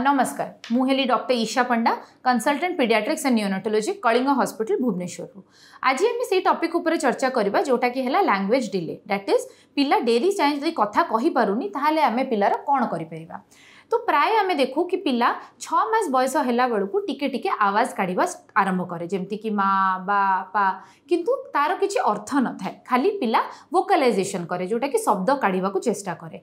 नमस्कार ମୁଁ ହେଲି doctor Isha Panda consultant paediatrics and neonatology Kalinga hospital ଭୁବନେଶ୍ୱରରୁ ଆଜି ଆମେ ସେଇ ଟପିକ୍ ଉପରେ ଚର୍ଚ୍ଚା କରିବା ଯେଉଁଟାକି ହେଲା ଲାଙ୍ଗୁଏଜ୍ ଡିଲେ ଦ୍ୟାଟ୍ ଇଜ୍ ପିଲା ଡେରି ଯାଏଁ ଯଦି କଥା କହିପାରୁନି ତାହେଲେ ଆମେ ପିଲାର କ'ଣ କରିପାରିବା तो प्राय आम देखू कि पिला छस बयस है बेलू टिके टिके आवाज काढ़ आरंभ कै जमती कि माँ बापा कितु तार किसी अर्थ न था खाली पिला वोकालाइजेसन कै जोटा कि शब्द काढ़ चेषा कै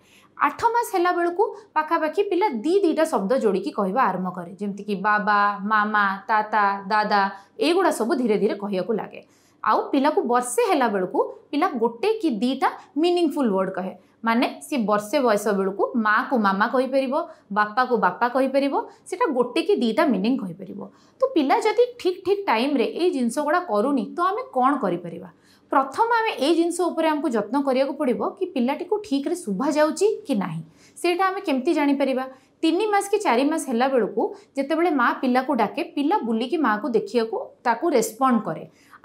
आठ मस है बेलू पखापाखी पिला दी दीटा शब्द जोड़ी कह आरंभ कै जमती कि बाबा मामा ताता दादा युवा सब धीरे धीरे कहवाक लगे आउ पिला बर्षे बेलू पिला गोटे कि दीटा मिनिंगफुल वर्ड कहे ମାନେ ସିଏ ବର୍ଷେ ବୟସ ବେଳକୁ ମାଆକୁ ମାମା କହିପାରିବ ବାପାକୁ ବାପା କହିପାରିବ ସେଇଟା ଗୋଟେ କି ଦୁଇଟା ମିନିଂ କହିପାରିବ ତ ପିଲା ଯଦି ଠିକ୍ ଠିକ୍ ଟାଇମ୍ରେ ଏଇ ଜିନିଷ ଗୁଡ଼ା କରୁନି ତ ଆମେ କ'ଣ କରିପାରିବା ପ୍ରଥମ ଆମେ ଏଇ ଜିନିଷ ଉପରେ ଆମକୁ ଯତ୍ନ କରିବାକୁ ପଡ଼ିବ କି ପିଲାଟିକୁ ଠିକ୍ରେ ଶୁଭାଯାଉଛି କି ନାହିଁ ସେଇଟା ଆମେ କେମିତି ଜାଣିପାରିବା ତିନି ମାସ କି ଚାରି ମାସ ହେଲା ବେଳକୁ ଯେତେବେଳେ ମା ପିଲାକୁ ଡାକେ ପିଲା ବୁଲିକି ମାଆକୁ ଦେଖିବାକୁ ତାକୁ ରେସ୍ପଣ୍ଡ କରେ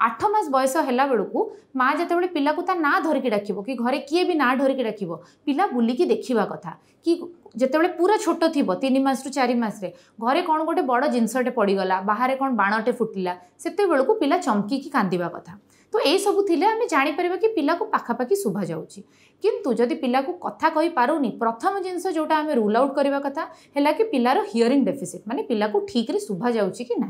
ଆଠ ମାସ ବୟସ ହେଲା ବେଳକୁ ମା ଯେତେବେଳେ ପିଲାକୁ ତା ନାଁ ଧରିକି ଡାକିବ କି ଘରେ କିଏ ବି ନାଁ ଧରିକି ଡାକିବ ପିଲା ବୁଲିକି ଦେଖିବା କଥା କି যেতবে পুরা ছোট থিব তিন মাসরু চারি মাসে ঘরে কোণ গোটে বড় জিনিসটে পড়িগলা বাহারে কোণ বাণটে ফুটিলা সেতবেলকু পিলা চমকিকি কান্দিবা কথা তো এইসবু লে আমি জাঁপারা কি পিলাকে পাখাপাখি শুভা যাচ্ছি কিন্তু যদি পিলাকে কথা কইপারুনি প্রথম জিনিস যেটা আমি রুল আউট করা কথা হল কি পিলার হিয়রিং ডেফিসিট মানে পিলাকে ঠিকরে শুভা যাচ্ছে কি না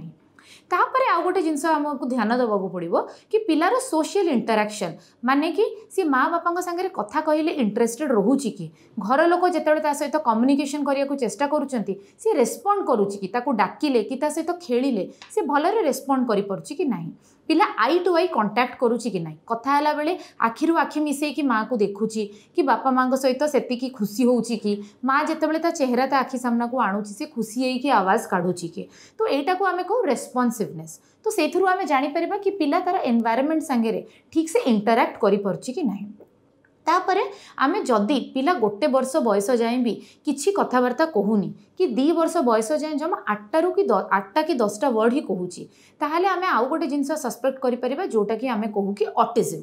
ତାପରେ ଆଉ ଗୋଟେ ଜିନିଷ ଆମକୁ ଧ୍ୟାନ ଦେବାକୁ ପଡ଼ିବ କି ପିଲାର ସୋସିଆଲ୍ ଇଣ୍ଟରାକ୍ସନ୍ ମାନେ କି ସେ ମା ବାପାଙ୍କ ସାଙ୍ଗରେ କଥା କହିଲେ ଇଣ୍ଟରେଷ୍ଟେଡ୍ ରହୁଛି କି ଘର ଲୋକ ଯେତେବେଳେ ତା ସହିତ କମ୍ୟୁନିକେସନ୍ କରିବାକୁ ଚେଷ୍ଟା କରୁଛନ୍ତି ସେ ରେସ୍ପଣ୍ଡ କରୁଛି କି ତାକୁ ଡାକିଲେ କି ତା ସହିତ ଖେଳିଲେ ସେ ଭଲରେ ରେସ୍ପଣ୍ଡ କରିପାରୁଛି କି ନାହିଁ ପିଲା ଆଇ ଟୁ ଆଇ କଣ୍ଟାକ୍ଟ କରୁଛି କି ନାହିଁ କଥା ହେଲା ବେଳେ ଆଖିରୁ ଆଖି ମିଶାଇକି ମାଆକୁ ଦେଖୁଛି କି ବାପା ମାଆଙ୍କ ସହିତ ସେତିକି ଖୁସି ହେଉଛି କି ମାଆ ଯେତେବେଳେ ତା ଚେହେରା ତା ଆଖି ସାମ୍ନାକୁ ଆଣୁଛି ସେ ଖୁସି ହେଇକି ଆୱାଜ କାଢ଼ୁଛି କି ତ ଏଇଟାକୁ ଆମେ କହୁ ରେସ୍ପଣ୍ଡ रेस्पनसीवनेस तो से थ्रु आम जापर कि पिला तार एनवैरमेंट सांगे ठीक से इंटराक्ट करमें जदि पिला गोटे वर्ष बयस जाए भी किसी कथबार्ता कहूनी कि दु वर्ष बयस जाए जमा आठट रू कि आठटा कि दसटा वर्ड ही कहूँ तेल आम आउ गोटे जिन सस्पेक्ट करें कि आम कहू कि अटिजम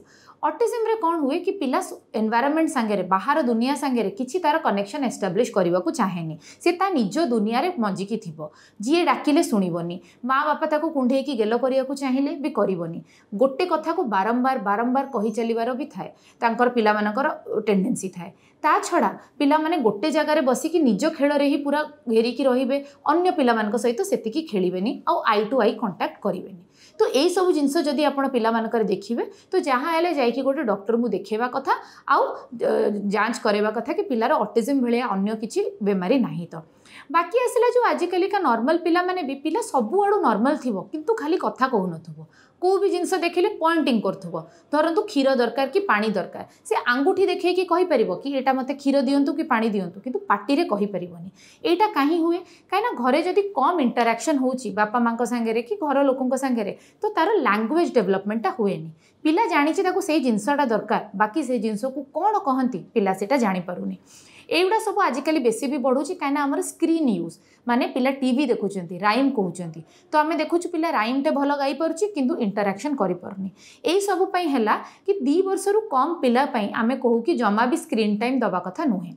ଅଟିଜିମ୍ରେ କ'ଣ ହୁଏ କି ପିଲା ଏନ୍ଭାରମେଣ୍ଟ ସାଙ୍ଗରେ ବାହାର ଦୁନିଆ ସାଙ୍ଗରେ କିଛି ତା'ର କନେକ୍ସନ୍ ଏଷ୍ଟାବ୍ଲିଶ୍ କରିବାକୁ ଚାହେଁନି ସେ ତା ନିଜ ଦୁନିଆରେ ମଞ୍ଜିକି ଥିବ ଯିଏ ଡାକିଲେ ଶୁଣିବନି ମା ବାପା ତାକୁ କୁଣ୍ଢେଇକି ଗେଲ କରିବାକୁ ଚାହିଁଲେ ବି କରିବନି ଗୋଟେ କଥାକୁ ବାରମ୍ବାର ବାରମ୍ବାର କହି ଚାଲିବାର ବି ଥାଏ ତାଙ୍କର ପିଲାମାନଙ୍କର ଟେଣ୍ଡେନ୍ସି ଥାଏ ତା ଛଡ଼ା ପିଲାମାନେ ଗୋଟେ ଜାଗାରେ ବସିକି ନିଜ ଖେଳରେ ହିଁ ପୁରା ଘେରିକି ରହିବେ ଅନ୍ୟ ପିଲାମାନଙ୍କ ସହିତ ସେତିକି ଖେଳିବେନି ଆଉ ଆଇ ଟୁ ଆଇ କଣ୍ଟାକ୍ଟ କରିବେନି तो यही सब जिन जदि आप पाकर देखिए तो जहाँ हेल्ले जा गोटे डक्टर को देखेबा कथा आउ जांच करवा कथा कि पिलार अटिजम भाया अगर किसी बेमारी ना तो ବାକି ଆସିଲା ଯେଉଁ ଆଜିକାଲିକା ନର୍ମାଲ ପିଲାମାନେ ବି ପିଲା ସବୁଆଡ଼ୁ ନର୍ମାଲ ଥିବ କିନ୍ତୁ ଖାଲି କଥା କହୁନଥିବ କେଉଁ ବି ଜିନିଷ ଦେଖିଲେ ପଏଣ୍ଟିଂ କରୁଥିବ ଧରନ୍ତୁ କ୍ଷୀର ଦରକାର କି ପାଣି ଦରକାର ସେ ଆଙ୍ଗୁଠି ଦେଖେଇକି କହିପାରିବ କି ଏଇଟା ମୋତେ କ୍ଷୀର ଦିଅନ୍ତୁ କି ପାଣି ଦିଅନ୍ତୁ କିନ୍ତୁ ପାଟିରେ କହିପାରିବନି ଏଇଟା କାହିଁ ହୁଏ କାହିଁକିନା ଘରେ ଯଦି କମ୍ ଇଣ୍ଟରାକ୍ସନ୍ ହେଉଛି ବାପା ମାଆଙ୍କ ସାଙ୍ଗରେ କି ଘର ଲୋକଙ୍କ ସାଙ୍ଗରେ ତ ତା'ର ଲାଙ୍ଗୁଏଜ୍ ଡେଭଲପମେଣ୍ଟଟା ହୁଏନି ପିଲା ଜାଣିଛି ତାକୁ ସେଇ ଜିନିଷଟା ଦରକାର ବାକି ସେଇ ଜିନିଷକୁ କ'ଣ କହନ୍ତି ପିଲା ସେଇଟା ଜାଣିପାରୁନି ଏଇଗୁଡ଼ା ସବୁ ଆଜିକାଲି ବେଶୀ ବି ବଢ଼ୁଛି କାହିଁକିନା ଆମର ସ୍କ୍ରିନ୍ ୟୁଜ୍ ମାନେ ପିଲା ଟିଭି ଦେଖୁଛନ୍ତି ରାଇମ୍ କହୁଛନ୍ତି ତ ଆମେ ଦେଖୁଛୁ ପିଲା ରାଇମ୍ଟେ ଭଲ ଗାଇପାରୁଛି କିନ୍ତୁ ଇଣ୍ଟରାକ୍ସନ୍ କରିପାରୁନି ଏଇସବୁ ପାଇଁ ହେଲା କି ଦୁଇ ବର୍ଷରୁ କମ୍ ପିଲା ପାଇଁ ଆମେ କହୁ କି ଜମା ବି ସ୍କ୍ରିନ୍ ଟାଇମ୍ ଦେବା କଥା ନୁହେଁ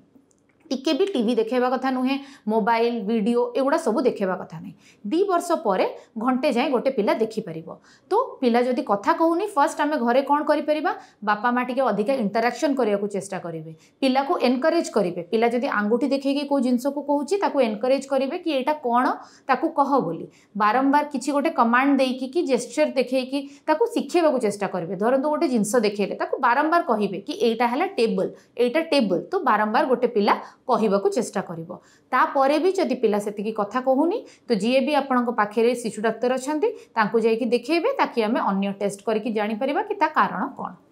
টিকে ବି ଟିଭି ଦେଖାଇବା କଥା ନୁହେଁ ମୋବାଇଲ ଭିଡ଼ିଓ ଏଗୁଡ଼ା ସବୁ ଦେଖାଇବା କଥା ନାହିଁ ଦୁଇ ବର୍ଷ ପରେ ଘଣ୍ଟେ ଯାଏଁ ଗୋଟେ ପିଲା ଦେଖିପାରିବ ତ ପିଲା ଯଦି କଥା କହୁନି ଫାର୍ଷ୍ଟ ଆମେ ଘରେ କ'ଣ କରିପାରିବା ବାପା ମା' ଟିକେ ଅଧିକା ଇଣ୍ଟରାକ୍ସନ୍ କରିବାକୁ ଚେଷ୍ଟା କରିବେ ପିଲାକୁ ଏନକରେଜ୍ କରିବେ ପିଲା ଯଦି ଆଙ୍ଗୁଠି ଦେଖେଇକି କେଉଁ ଜିନିଷକୁ କହୁଛି ତାକୁ ଏନକରେଜ୍ କରିବେ କି ଏଇଟା କ'ଣ ତାକୁ କହ ବୋଲି ବାରମ୍ବାର କିଛି ଗୋଟେ କମାଣ୍ଡ ଦେଇକି କି ଜେଷ୍ଚର୍ ଦେଖେଇକି ତାକୁ ଶିଖେଇବାକୁ ଚେଷ୍ଟା କରିବେ ଧରନ୍ତୁ ଗୋଟେ ଜିନିଷ ଦେଖେଇଲେ ତାକୁ ବାରମ୍ବାର କହିବେ କି ଏଇଟା ହେଲା ଟେବଲ୍ ଏଇଟା ଟେବଲ୍ ତ ବାରମ୍ବାର ଗୋଟେ ପିଲା କହିବାକୁ ଚେଷ୍ଟା କରିବ ତାପରେ ବି ଯଦି ପିଲା ସେତିକି କଥା କହୁନି ତ ଯିଏ ବି ଆପଣଙ୍କ ପାଖରେ ଶିଶୁ ଡାକ୍ତର ଅଛନ୍ତି ତାଙ୍କୁ ଯାଇକି ଦେଖେଇବେ ତାକି ଆମେ ଅନ୍ୟ ଟେଷ୍ଟ କରିକି ଜାଣିପାରିବା କି ତା କାରଣ କ'ଣ